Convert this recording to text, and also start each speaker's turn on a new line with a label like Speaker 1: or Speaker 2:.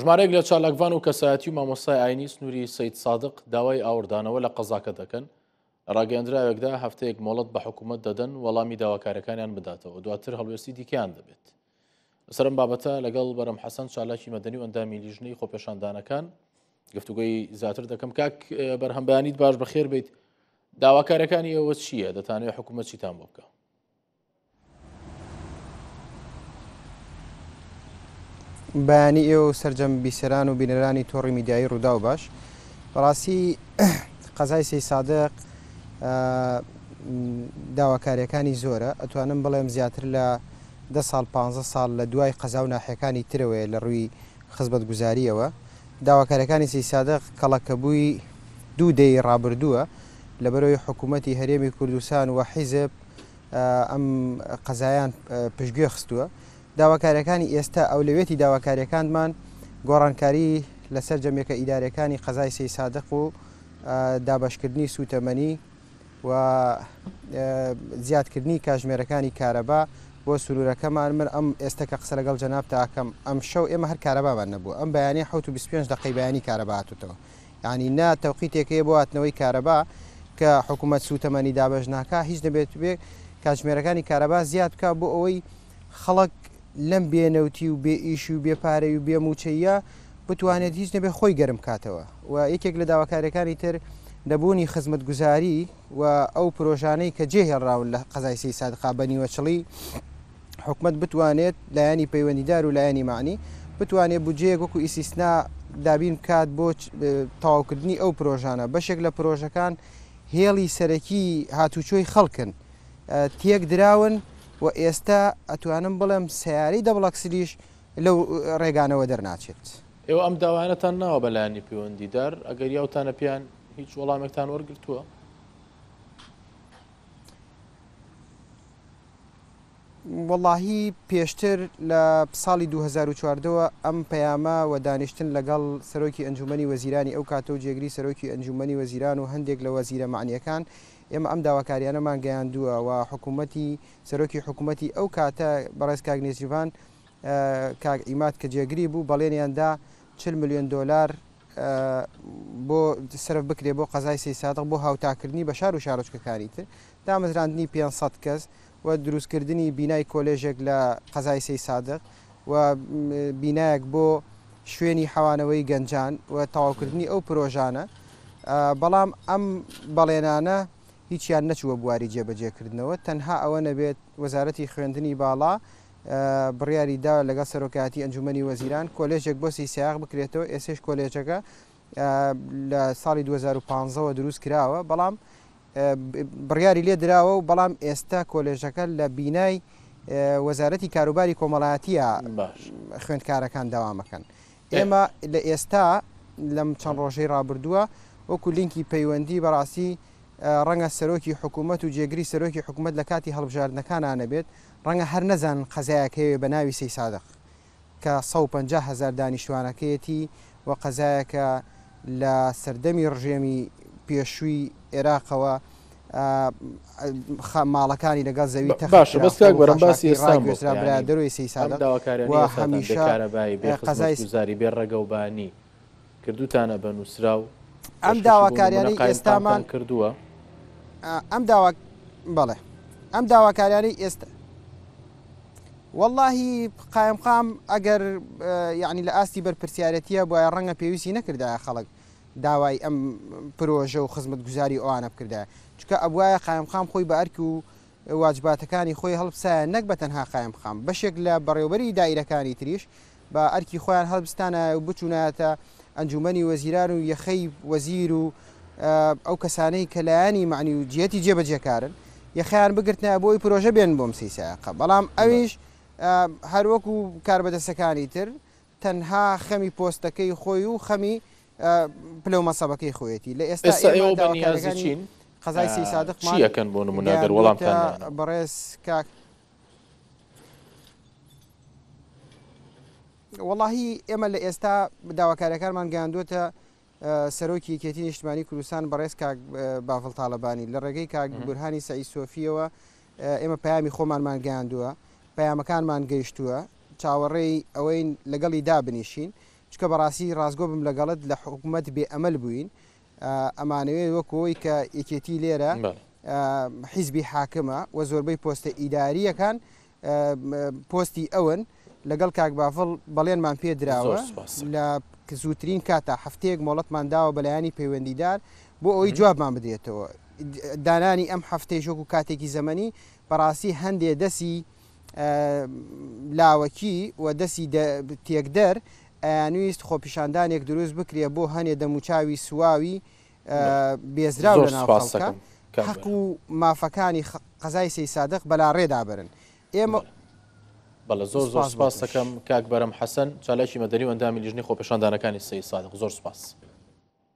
Speaker 1: ژمارەیەک لە چالاکوان و کەسایەتی و مامۆسای ئاینی سنووری سید سادق داوای ئاوردانەوە لە قەزاکە دەکەن ڕاگەندراوێکدا هەفتەیەک مۆڵەت بە حکوومەت دەدەن وەڵامی داواکارەکانیان بداتەوە دواتر هەڵوێستی دیکەیان دەبێت سرم بابەتە لەگەڵ بەرەم حەسەن چالاکی مەدەنی و ئەندامی لیژنەی خۆپێشاندانەکان گفتوگوی زیاتر دەکەم کاک بەرهەمبیانیت باش بەخێر بیت داواکارەکانی ئەوە چییە دەتانێت حکوومەت چیتان بۆ بکە
Speaker 2: بەیانی ئێوە سرجەم بیسەران و بینەرانی تۆڕی میدیایی ڕوودا و باش بەڕاستی قەزای سی سادق داواکاریەکانی زۆرە ئەتوانم بڵێم زیاتر لە ده سال 15 سال لە دوای قەزا و ناحەکانی ترەوەی لە ڕووی خزبەت گوزاریەوە داواکارەکانی سی سادق کەڵەکەبووی دوو دەی ڕابردووە لە بەرەوەی حکوومەتتی هەرێمی کوردستان و حیزب ئەم قەزایان پشتگوێ خستووە داواکاریەکانی ئێستا ئەولەوێتی داواکاریەکانمان گۆڕانکاری لەسەر جەمێکە ئیدارەکانی قەزای سی سادق و دابشکردنی سوتەمەنی و زیادکردنی کاژمێرەکانی کارەبا بۆ سرورەکەمان من ئەم ئێستا کە قسە لەگەڵ جەناب تاکەم ئەم شەو ئێمە هەر کارەبابان نەبوو ئەم بەیانی 5 دقی بەیانی کارەباتوتەوە ینی نا تەوقیتێکەیە بۆ هاتنەوەی کارەبا کە حکوومەت سوتەمەنی دابژناکە هیچ دەبێت بێ کاتژمێرەکانی کارەبا زیاد بکە بۆ ئەوەی خەڵک لەم بێنەوتی و بێ ئیش و بێپارەی و بێموچەیە بتوانێت هیچ نەبێ خۆی گەرم کاتەوە و یەکێک لە داواکارەکانی تر دەبوونی خزمەت گوزاری و ئەو پرۆژانەی کە جێهێڕاون لە قەزایسی سادقابنی وەچڵی حکومت بتوانێت لایانی پەیوەندیدار و لایەنی معنی بتوانێت بجەیە وەکو ئیسیسنا دابین کات بۆ تاواکردنی ئەو پرۆژانە بەشێک لە پرۆژەکان هێڵی سەرەکی هاتوچۆی خەڵکن تێک دراون و ئێستا ئەتوانم بڵێم سیاری دەبڵەکسریش لەو ڕێگانەوە دەرناچێت
Speaker 1: ئێوە ئەم داوایانەتان ناوە بەلایانی پەیوەندیدار ئەگەر یاوتانە پیان هیچ وەڵامێکتان
Speaker 2: وەرگتووە وەڵاهی پێشتر لە ساڵی 2014ەوە ئەم پەیامە و دانیشتن لەگەڵ سەرۆکی ئەنجومی وەزیرانی ئەو کاتە و جێگری سەرۆکی ئەنجومی وەزیران و هەندێک لە وەزیرە معنیەکان ئێمە ئەم داواکاریانەمان گەیاندووە و حکوومەتتی سەرۆکی حکوومەتتی ئەو کاتە بەڕێز کاک نێزیوان کاک ئیمات کە جێگری بوو بەڵێنیاندا 40 میلیۆن دلار بۆ سرف بکرێ بۆ قەزای سی سادق بۆ هاوتاکردنی بە شار و شارۆچکەکاری تر دامەزراندنی 500 کەس و دروستکردنی بینای کۆلێژێک لە قەزای سی سادق و بینایەک بۆ شوێنی حەوانەوەی گەنجان و تەواوکردنی ئەو پرۆژانە بەڵام ئەم بەڵێنانە هیچیان نەچوە بواری جێبەجێکردنەوە تەنها ئەوە نەبێت وەزارەتی خوێندنی باڵا بڕیاری دا لەگە سەرۆکاتی ئەنجومی وەزیران کۆلێژێک بۆ سیسیاق بکرێتەوە ئێسش کۆلێجەکە لە ساڵی 2015 دروست کراوە بەڵام بڕیاری لێ درراوە و بەڵام ئێستا کۆلێژەکە لە بینای وەزارەتی کاروباری کۆمەڵایەتە خوێندکارەکان داوامەکەن ئێمە لە ئێستا لەم چەند ڕۆژەی ڕابردووە وەکو لینکی پەیوەندی بەڕاستی ڕەنگە سەرۆکی حکوومەت و جێگری سەرۆکی حکوومەت لە کاتی هەڵبژاردنەکانانە بێت ڕەنگە هەر نەزان قەزایەکەوێ بە ناوی سی سادق کە 150 هزار دانیشتوانەکەیەتی و قەزایەکە لە سەردەمی ڕژێمی پێشووی عێراقەوە ماڵەکانی لەگەڵ زەوی باش بەستاک بەرەم باسی ئێستا دەروی سی سادەکارەبایی زاری
Speaker 1: بێ ڕێگەوبانی کردوتانە بە نووسرا و ئەم داواکاریانی ئێستامان
Speaker 2: کردووە ئەم داوا بڵێ ئەم داواکاریاری ئێستا واللهی قایمقام ئەگەر یعنی لە ئاستی بەرپسیارەتیە بۆە ڕەنگە پێویستی نەکردایە خەڵک داوای ئەم پرۆژە و خزمەت گوزاری ئەوانە بکردایە چکە ئەبواە قایمقام خۆی بە ئەرکی و واجباتەکانی خۆی هەڵبسایە نەک بە تەنها قایمقام بەشێک لە بەڕێوبەری دایرەکانی تریش بە ئەرکی خۆیان هەڵبستانە بچوونایەتە ئەنجومی وەزیران و یەخەی وەزیر و ئەو کەسانەی کەلایانی معنی و جەتی جێبەجێکارن یەخیان بگرتنە بۆی پرۆژە بێن بۆم سیسایقە بەڵام ئەویش هەروەکو کاربەدەسەکانی تر تەنها خەمی پۆستەکەی خۆی و خەمی پلەو مەسەبەکەی خۆیەتی لە ئێستا چین خەزای سی سادق چیەکەن بۆ نمونەگەر وەڵام بەڕێز کاک وەڵاهی ئێمە لە ئێستا داواکارەکانمان گەاندوتە سەرۆکی یەکێتی نیشتمانی کوردستان بەڕێز کاک بافڵ تاالبانی لە ڕێگەی کاکبورهانی سعی سۆفیەوە ئێمە پامی خۆمانمان گەاندووە پەیامەکانمان گەیشتووە چاوەڕێی ئەوەی لەگەڵی دابنیشین چکە بەڕاستی ڕازگۆ بم لەگەڵت لە حکوومەت بێ ئەمەل بووین ئەمانەوەی وەکەوەی کە یەکێتی لێرە حیزبی حاکمە و زۆربەی پۆستە ئیداریەکان پۆستی ئەون لەگەڵ کاک بافڵ بەڵێنمان پێدراوە لە زووترین کاتا هەفتەیەک مۆڵەتمان داوە بەلایانی پەیوەندیدار بۆ ئەوی جوابمان بدرێتەوە دانانی ئەم هەفتەی شۆک و کاتێکی زەمەنی بەڕاستی هەندێ دەسی لاوەکی و دەسی تێکدەر ئەیانویست خۆپیشاندانێک دروست بکرێ بۆ هەنێ دەموچاوی سواوی بێزرا حق و مافەکانی قەزای سەی سادق بەلا ڕێدابرن ئێمە
Speaker 1: بەڵە زۆر زۆر سپاس دەکەم کاک بەرەم حەسەن چالێکی مەدەری ئەندامی لیژنی خۆپەشاندانەکانی سی سادق زۆر سپاس.